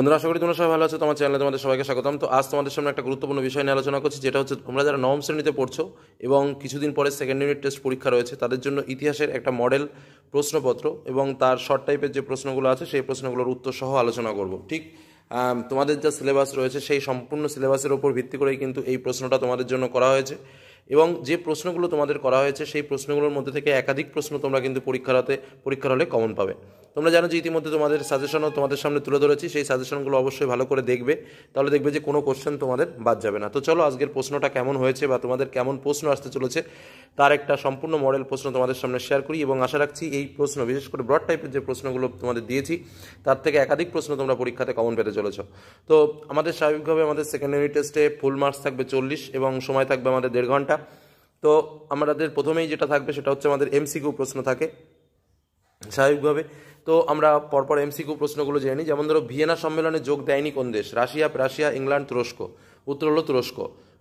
বন্ধুরা আশা করি তোমরা সবাই ভালো আছো তোমার চ্যানেলে তোমাদের সবাইকে স্বাগতম তো আজ তোমাদের সামনে একটা গুরুত্বপূর্ণ বিষয় নিয়ে আলোচনা করছি যেটা হচ্ছে তোমরা যারা নবম শ্রেণীতে পড়ছো এবং কিছুদিন পরে সেকেন্ড ইউনিট টেস্ট পরীক্ষা রয়েছে তাদের জন্য ইতিহাসের একটা মডেল প্রশ্নপত্র এবং তার শর্ট টাইপের যে প্রশ্নগুলো আছে সেই প্রশ্নগুলোর উত্তর সহ আলোচনা করব ঠিক তোমাদের যা সিলেবাস রয়েছে সেই সম্পূর্ণ সিলেবাসের ওপর ভিত্তি করেই কিন্তু এই প্রশ্নটা তোমাদের জন্য করা হয়েছে এবং যে প্রশ্নগুলো তোমাদের করা হয়েছে সেই প্রশ্নগুলোর মধ্যে থেকে একাধিক প্রশ্ন তোমরা কিন্তু পরীক্ষার হাতে পরীক্ষার হলে কমন পাবে তোমরা জানো যে ইতিমধ্যে তোমাদের সাজেশনও তোমাদের সামনে তুলে ধরেছি সেই সাজেশনগুলো অবশ্যই ভালো করে দেখবে তাহলে দেখবে যে কোনো কোশ্চেন তোমাদের বাদ যাবে না তো চলো আজকের প্রশ্নটা কেমন হয়েছে বা তোমাদের কেমন প্রশ্ন আসতে চলেছে তার একটা সম্পূর্ণ মডেল প্রশ্ন তোমাদের সামনে শেয়ার করি এবং আশা রাখছি এই প্রশ্ন বিশেষ করে ব্রড টাইপের যে প্রশ্নগুলো তোমাদের দিয়েছি তার থেকে একাধিক প্রশ্ন তোমরা পরীক্ষাতে কমন পেতে চলেছ তো আমাদের স্বাভাবিকভাবে আমাদের সেকেন্ড ইউনিট টেস্টে ফুল মার্কস থাকবে চল্লিশ এবং সময় থাকবে আমাদের দেড় ঘন্টা তো আমাদের প্রথমেই যেটা থাকবে সেটা হচ্ছে আমাদের এমসিকিউ প্রশ্ন থাকে স্বাভাবিকভাবে তো আমরা পরপর এমসিকিউ প্রশ্নগুলো জেনে নিই যেমন ধরো ভিয়েনা সম্মেলনে যোগ দেয়নি কোন দেশ রাশিয়া রাশিয়া ইংল্যান্ড তুরস্ক উত্তর হলো তুরস্ক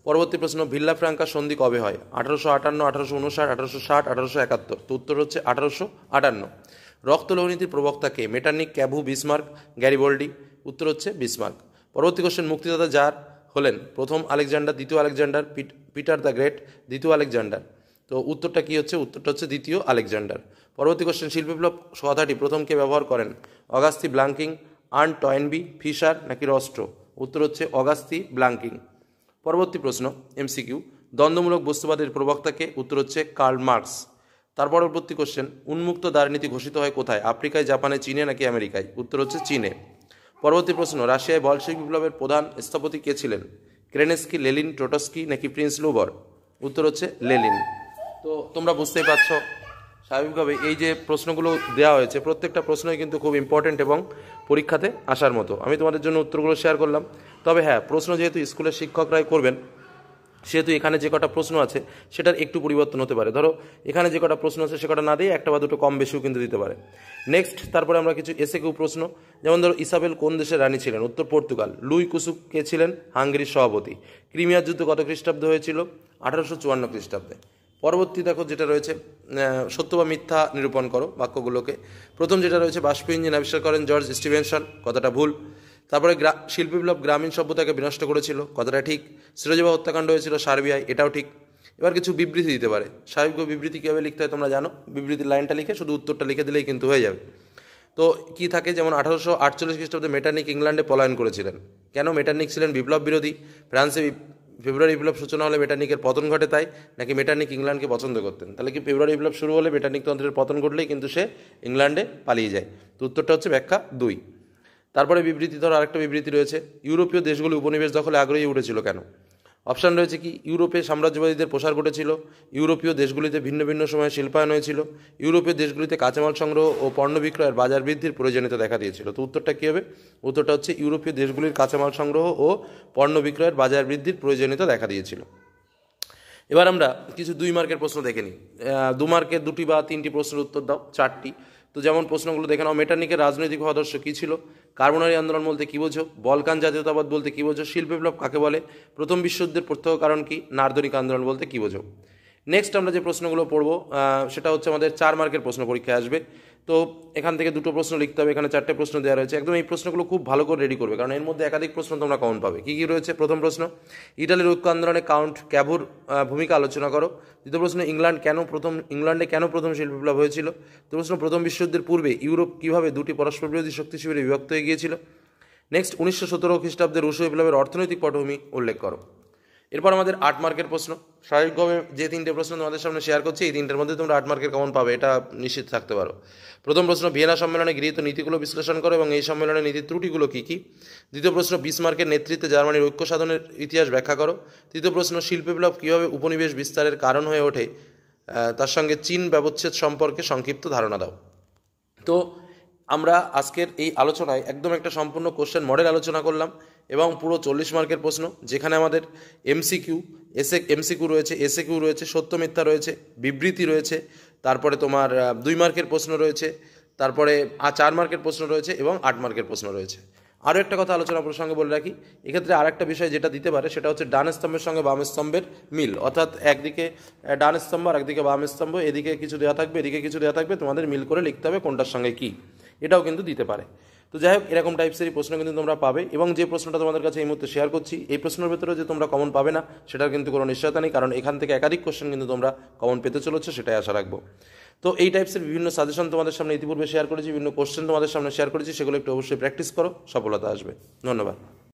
পরবর্তী প্রশ্ন ভিল্লা ফ্রাঙ্কা সন্ধি কবে হয় আঠারোশো আটান্ন আঠারোশো উনষাট আঠারোশো ষাট আঠারোশো একাত্তর তো উত্তর হচ্ছে আঠারোশো আটান্ন রক্তলৌনীতির প্রবক্তা কে মেটানিক ক্যাভু বিসমার্ক গ্যারিবল্ডি উত্তর হচ্ছে বিসমার্ক পরবর্তী কোশ্চেন মুক্তিদাতা যার হলেন প্রথম আলেকজান্ডার দ্বিতীয় আলেকজান্ডার পিটার দ্য গ্রেট দ্বিতীয় আলেকজান্ডার তো উত্তরটা কী হচ্ছে উত্তরটা হচ্ছে দ্বিতীয় আলেকজান্ডার পরবর্তী কোশ্চেন শিল্প বিপ্লব কথাটি প্রথমকে ব্যবহার করেন Auguste Blanqui Arnold Toynbee Fisher নাকি রস্ট্রো উত্তর হচ্ছে অগাস্তি ব্লাঙ্কিং পরবর্তী প্রশ্ন এমসিকিউ দ্বন্দ্বমূলক বস্তুবাদের প্রবক্তাকে উত্তর হচ্ছে কার্ল মার্কস তার পরবর্তী কোশ্চেন উন্মুক্ত দারনীতি ঘোষিত হয় কোথায় আফ্রিকায় জাপানে চীনে নাকি আমেরিকায় উত্তর হচ্ছে চীনে পরবর্তী প্রশ্ন রাশিয়ায় বলশিক বিপ্লবের প্রধান স্থপতি কে ছিলেন ক্রেনেস্কি লেলিন টোটস্কি নাকি প্রিন্স লুবর উত্তর হচ্ছে লেলিন তো তোমরা বুঝতেই পারছো স্বাভাবিকভাবে এই যে প্রশ্নগুলো দেওয়া হয়েছে প্রত্যেকটা প্রশ্নই কিন্তু খুব ইম্পর্টেন্ট এবং পরীক্ষাতে আসার মতো আমি তোমাদের জন্য উত্তরগুলো শেয়ার করলাম তবে হ্যাঁ প্রশ্ন যেহেতু স্কুলের শিক্ষকরাই করবেন সেহেতু এখানে যে কটা প্রশ্ন আছে সেটার একটু পরিবর্তন হতে পারে ধরো এখানে যে কটা প্রশ্ন আছে সে কটা না দিয়ে একটা বা দুটো কম বেশিও কিন্তু দিতে পারে নেক্সট তারপরে আমরা কিছু এসে কেউ প্রশ্ন যেমন ধরো ইসাবেল কোন দেশের রানী ছিলেন উত্তর পর্তুগাল লুই কুসুক কে ছিলেন হাঙ্গেরির সভাপতি ক্রিমিয়ার যুদ্ধ কত খ্রিস্টাব্দে হয়েছিল আঠারোশো চুয়ান্ন খ্রিস্টাব্দে পরবর্তী দেখো যেটা রয়েছে সত্য বা মিথ্যা নিরূপণ করো বাক্যগুলোকে প্রথম যেটা রয়েছে বাষ্প ইঞ্জিন আবিষ্কার করেন জর্জ স্টিভেনসন কথাটা ভুল তারপরে শিল্প বিপ্লব গ্রামীণ সভ্যতাকে বিনষ্ট করেছিল কথাটা ঠিক সিরোজবা হত্যাকাণ্ড হয়েছিল সার্বিয়ায় এটাও ঠিক এবার কিছু বিবৃতি দিতে পারে স্বাভাবিক বিবৃতি কীভাবে লিখতে হয় তোমরা জানো বিবৃতির লাইনটা লিখে শুধু উত্তরটা লিখে দিলেই কিন্তু হয়ে যাবে তো কি থাকে যেমন আঠারোশো আটচল্লিশ খ্রিস্টাব্দে মেটানিক ইংল্যান্ডে পলায়ন করেছিলেন কেন মেটানিক ছিলেন বিপ্লব বিরোধী ফ্রান্সে ফেব্রুয়ারি বিপ্লব সূচনা হলে মেটানিকের পতন ঘটে তাই নাকি মেটানিক ইংল্যান্ডকে পছন্দ করতেন তাহলে কি ফেব্রুয়ারি বিপ্লব শুরু হলে মেটানিক তন্ত্রের পতন ঘটলেই কিন্তু সে ইংল্যান্ডে পালিয়ে যায় তো উত্তরটা হচ্ছে ব্যাখ্যা দুই তারপরে বিবৃতি ধর আরেকটা বিবৃতি রয়েছে ইউরোপীয় দেশগুলি উপনিবেশ দখলে আগ্রহী উঠেছিল কেন অপশান রয়েছে কি ইউরোপে সাম্রাজ্যবাদীদের প্রসার ঘটেছিল ইউরোপীয় দেশগুলিতে ভিন্ন ভিন্ন সময়ে শিল্পায়ন হয়েছিল ইউরোপীয় দেশগুলিতে কাঁচামাল সংগ্রহ ও পণ্য বিক্রয়ের বাজার বৃদ্ধির প্রয়োজনীয়তা দেখা দিয়েছিল তো উত্তরটা কী হবে উত্তরটা হচ্ছে ইউরোপীয় দেশগুলির কাঁচামাল সংগ্রহ ও পণ্য বিক্রয়ের বাজার বৃদ্ধির প্রয়োজনীয়তা দেখা দিয়েছিল এবার আমরা কিছু দুই মার্কের প্রশ্ন দেখে নিই দু মার্কের দুটি বা তিনটি প্রশ্নের উত্তর দাও চারটি তো যেমন প্রশ্নগুলো দেখে নাও মেটানিকের রাজনৈতিক আদর্শ কী ছিল কার্বনারি আন্দোলন বলতে কী বোঝো বলকান জাতীয়তাবাদ বলতে কী বোঝো শিল্প বিপ্লব কাকে বলে প্রথম বিশ্বযুদ্ধের প্রত্যক্ষ কারণ কী নার্দরিক আন্দোলন বলতে কী বোঝো নেক্সট আমরা যে প্রশ্নগুলো পড়ব সেটা হচ্ছে আমাদের চার মার্কের প্রশ্ন পরীক্ষায় আসবে তো এখান থেকে দুটো প্রশ্ন লিখতে হবে এখানে চারটে প্রশ্ন দেওয়া রয়েছে একদম এই প্রশ্নগুলো খুব ভালো করে রেডি করবে কারণ এর মধ্যে একাধিক প্রশ্ন তোমরা কমন পাবে কী কী রয়েছে প্রথম প্রশ্ন ইটালির ঐক্য আন্দোলনে কাউন্ট ক্যাভুর ভূমিকা আলোচনা করো দ্বিতীয় প্রশ্ন ইংল্যান্ড কেন প্রথম ইংল্যান্ডে কেন প্রথম শিল্প বিপ্লব হয়েছিল তৃতীয় প্রশ্ন প্রথম বিশ্বযুদ্ধের পূর্বে ইউরোপ কীভাবে দুটি পরস্পর বিরোধী শক্তি শিবিরে বিভক্ত হয়ে গিয়েছিল নেক্সট উনিশশো সতেরো খ্রিস্টাব্দে রুশ বিপ্লবের অর্থনৈতিক পটভূমি উল্লেখ করো এরপর আমাদের আট মার্কের প্রশ্ন স্বাভাবিকভাবে যে তিনটে প্রশ্ন তোমাদের সামনে শেয়ার করছি এই তিনটের মধ্যে তোমরা আট মার্কের কমন পাবে এটা নিশ্চিত থাকতে পারো প্রথম প্রশ্ন ভিয়েনা সম্মেলনে গৃহীত নীতিগুলো বিশ্লেষণ করো এবং এই সম্মেলনে নীতির ত্রুটিগুলো কী কী দ্বিতীয় প্রশ্ন বিসমার্কের নেতৃত্বে জার্মানির ঐক্য সাধনের ইতিহাস ব্যাখ্যা করো তৃতীয় প্রশ্ন শিল্প বিপ্লব কীভাবে উপনিবেশ বিস্তারের কারণ হয়ে ওঠে তার সঙ্গে চীন ব্যবচ্ছেদ সম্পর্কে সংক্ষিপ্ত ধারণা দাও তো আমরা আজকের এই আলোচনায় একদম একটা সম্পূর্ণ কোশ্চেন মডেল আলোচনা করলাম এবং পুরো চল্লিশ মার্কের প্রশ্ন যেখানে আমাদের এমসিকিউ এসে এমসিকিউ রয়েছে এসে কিউ রয়েছে সত্য মিথ্যা রয়েছে বিবৃতি রয়েছে তারপরে তোমার দুই মার্কের প্রশ্ন রয়েছে তারপরে চার মার্কের প্রশ্ন রয়েছে এবং আট মার্কের প্রশ্ন রয়েছে আরও একটা কথা আলোচনা প্রসঙ্গে বলে রাখি এক্ষেত্রে আর একটা বিষয় যেটা দিতে পারে সেটা হচ্ছে ডান স্তম্ভের সঙ্গে বাম স্তম্ভের মিল অর্থাৎ একদিকে ডান স্তম্ভ আর একদিকে বাম স্তম্ভ এদিকে কিছু দেওয়া থাকবে এদিকে কিছু দেওয়া থাকবে তোমাদের মিল করে লিখতে হবে কোনটার সঙ্গে কি এটাও কিন্তু দিতে পারে তো যাই হোক এরকম টাইপসেরই প্রশ্ন কিন্তু তোমরা পাবে এবং যে প্রশ্নটা তোমাদের কাছে এই মুহূর্তে শেয়ার করছি এই প্রশ্নের ভেতরে যে তোমরা কমন পাবে না সেটার কিন্তু কোনো নিশ্চয়তা নেই কারণ এখান থেকে একাধিক কোশ্চেন কিন্তু তোমরা কমন পেতে চলেছো সেটাই আশা রাখবো তো এই টাইপসের বিভিন্ন সাজেশন তোমাদের সামনে ইতিপূর্বে শেয়ার করেছি বিভিন্ন কোশ্চেন তোমাদের সামনে শেয়ার করেছি সেগুলো একটু অবশ্যই প্র্যাকটিস করো সফলতা আসবে ধন্যবাদ